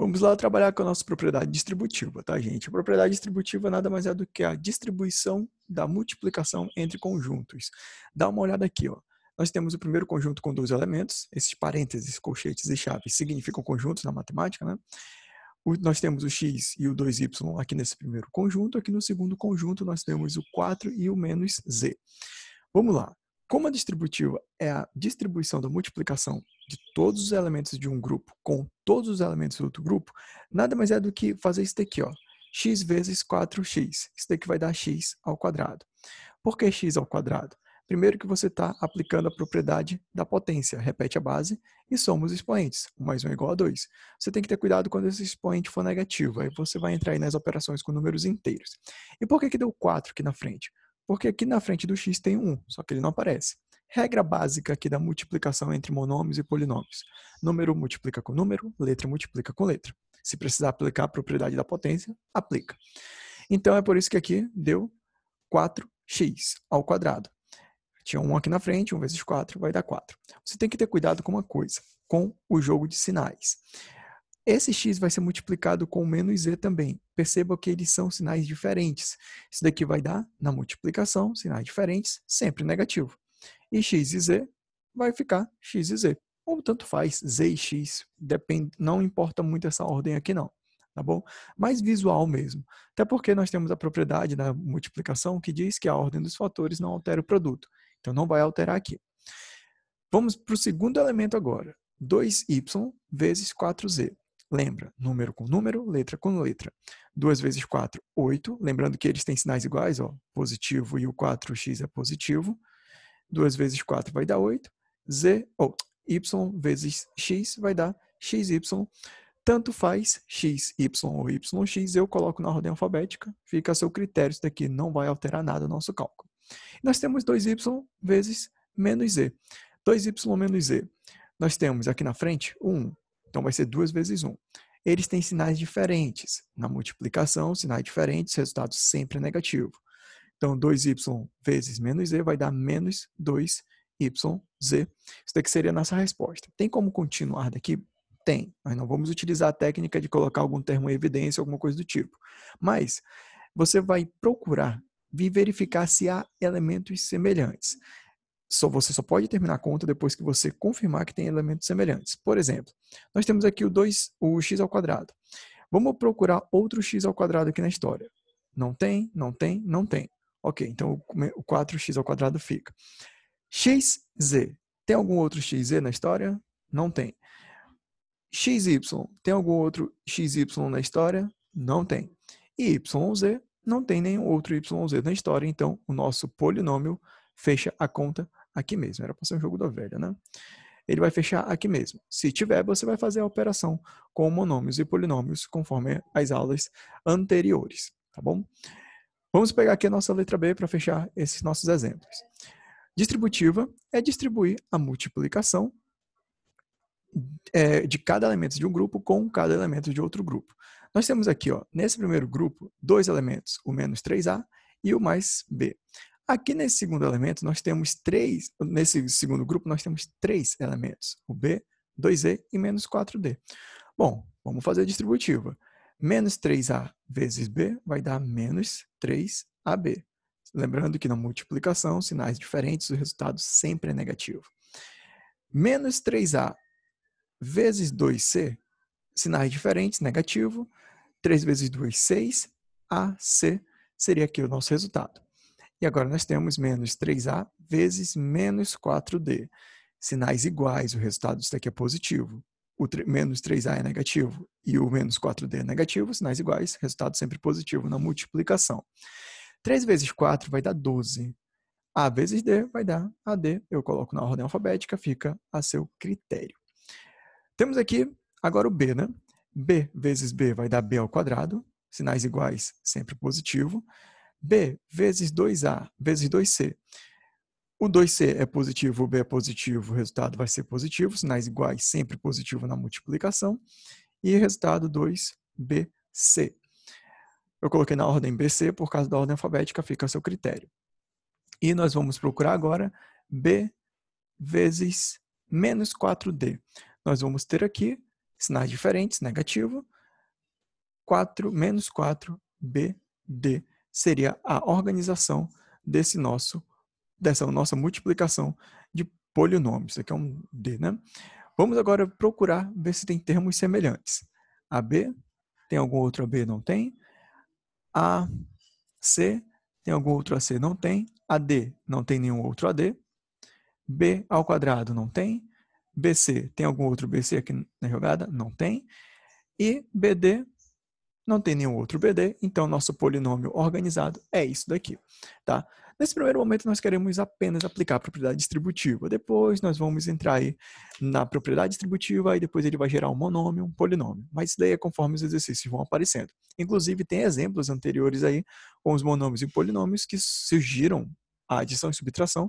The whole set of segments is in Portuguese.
Vamos lá trabalhar com a nossa propriedade distributiva, tá, gente? A propriedade distributiva nada mais é do que a distribuição da multiplicação entre conjuntos. Dá uma olhada aqui, ó. Nós temos o primeiro conjunto com dois elementos, esses parênteses, colchetes e chaves significam conjuntos na matemática, né? O, nós temos o x e o 2y aqui nesse primeiro conjunto, aqui no segundo conjunto nós temos o 4 e o menos z. Vamos lá. Como a distributiva é a distribuição da multiplicação de todos os elementos de um grupo com todos os elementos do outro grupo, nada mais é do que fazer isso daqui, ó. x vezes 4x. Isso daqui vai dar x ao quadrado. Por que x ao quadrado? Primeiro que você está aplicando a propriedade da potência. Repete a base e soma os expoentes. 1 mais 1 é igual a 2. Você tem que ter cuidado quando esse expoente for negativo. Aí você vai entrar aí nas operações com números inteiros. E por que, que deu 4 aqui na frente? porque aqui na frente do x tem 1, só que ele não aparece. Regra básica aqui da multiplicação entre monômios e polinômios. Número multiplica com número, letra multiplica com letra. Se precisar aplicar a propriedade da potência, aplica. Então é por isso que aqui deu 4x ao quadrado. Tinha 1 aqui na frente, 1 vezes 4 vai dar 4. Você tem que ter cuidado com uma coisa, com o jogo de sinais. Esse x vai ser multiplicado com menos z também. Perceba que eles são sinais diferentes. Isso daqui vai dar, na multiplicação, sinais diferentes, sempre negativo. E x e z vai ficar x e z. Ou tanto faz, z e x, depende, não importa muito essa ordem aqui não tá bom? Mais visual mesmo. Até porque nós temos a propriedade da multiplicação que diz que a ordem dos fatores não altera o produto. Então, não vai alterar aqui. Vamos para o segundo elemento agora. 2y vezes 4z. Lembra, número com número, letra com letra. 2 vezes 4, 8. Lembrando que eles têm sinais iguais, ó, positivo e o 4x é positivo. 2 vezes 4 vai dar 8. Z, ou Y vezes X vai dar XY. Tanto faz X, Y ou yx, eu coloco na ordem alfabética. Fica a seu critério, isso daqui não vai alterar nada o nosso cálculo. Nós temos 2Y vezes menos Z. 2Y menos Z. Nós temos aqui na frente o 1. Então vai ser duas vezes um. Eles têm sinais diferentes. Na multiplicação, sinais diferentes, resultado sempre negativo. Então 2y vezes menos z vai dar menos 2y z. Isso daqui seria a nossa resposta. Tem como continuar daqui? Tem. Nós não vamos utilizar a técnica de colocar algum termo em evidência, alguma coisa do tipo. Mas você vai procurar e verificar se há elementos semelhantes só você só pode terminar a conta depois que você confirmar que tem elementos semelhantes. Por exemplo, nós temos aqui o 2, o x ao quadrado. Vamos procurar outro x ao quadrado aqui na história. Não tem, não tem, não tem. OK, então o 4x ao quadrado fica. xz. Tem algum outro xz na história? Não tem. xy. Tem algum outro xy na história? Não tem. E yz não tem nenhum outro YZ na história, então o nosso polinômio fecha a conta aqui mesmo. Era para ser um jogo da velha, né? Ele vai fechar aqui mesmo. Se tiver, você vai fazer a operação com monômios e polinômios conforme as aulas anteriores, tá bom? Vamos pegar aqui a nossa letra B para fechar esses nossos exemplos. Distributiva é distribuir a multiplicação é, de cada elemento de um grupo com cada elemento de outro grupo. Nós temos aqui, ó, nesse primeiro grupo, dois elementos, o menos 3A e o mais B. Aqui nesse segundo elemento, nós temos três, nesse segundo grupo, nós temos três elementos, o B, 2E e menos 4D. Bom, vamos fazer a distributiva. Menos 3A vezes B vai dar menos 3AB. Lembrando que na multiplicação, sinais diferentes, o resultado sempre é negativo. Menos 3A vezes 2C, sinais diferentes, negativo. 3 vezes 2, 6. AC seria aqui o nosso resultado. E agora nós temos menos 3A vezes menos 4D. Sinais iguais, o resultado disso aqui é positivo. O menos 3A é negativo e o menos 4D é negativo, sinais iguais, resultado sempre positivo na multiplicação. 3 vezes 4 vai dar 12. A vezes D vai dar AD. Eu coloco na ordem alfabética, fica a seu critério. Temos aqui agora o B, né? B vezes B vai dar B ao quadrado, sinais iguais, sempre positivo. B vezes 2A vezes 2C. O 2C é positivo, o B é positivo, o resultado vai ser positivo, sinais iguais, sempre positivo na multiplicação. E resultado 2BC. Eu coloquei na ordem BC, por causa da ordem alfabética, fica a seu critério. E nós vamos procurar agora B vezes menos 4D. Nós vamos ter aqui sinais diferentes, negativo, 4 menos 4BD seria a organização desse nosso dessa nossa multiplicação de polinômios. Isso aqui é um D, né? Vamos agora procurar ver se tem termos semelhantes. AB, tem algum outro AB? Não tem. AC, tem algum outro AC? Não tem. AD, não tem nenhum outro AD. B ao quadrado, não tem. BC, tem algum outro BC aqui na jogada? Não tem. E BD, não tem nenhum outro BD, então nosso polinômio organizado é isso daqui, tá? Nesse primeiro momento, nós queremos apenas aplicar a propriedade distributiva. Depois, nós vamos entrar aí na propriedade distributiva e depois ele vai gerar um monômio, um polinômio. Mas isso daí é conforme os exercícios vão aparecendo. Inclusive, tem exemplos anteriores aí com os monômios e polinômios que surgiram a adição e subtração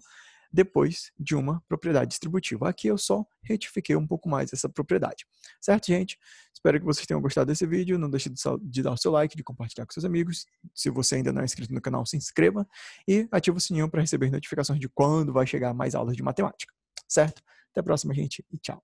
depois de uma propriedade distributiva. Aqui eu só retifiquei um pouco mais essa propriedade. Certo, gente? Espero que vocês tenham gostado desse vídeo. Não deixe de dar o seu like, de compartilhar com seus amigos. Se você ainda não é inscrito no canal, se inscreva e ative o sininho para receber notificações de quando vai chegar mais aulas de matemática. Certo? Até a próxima, gente, e tchau.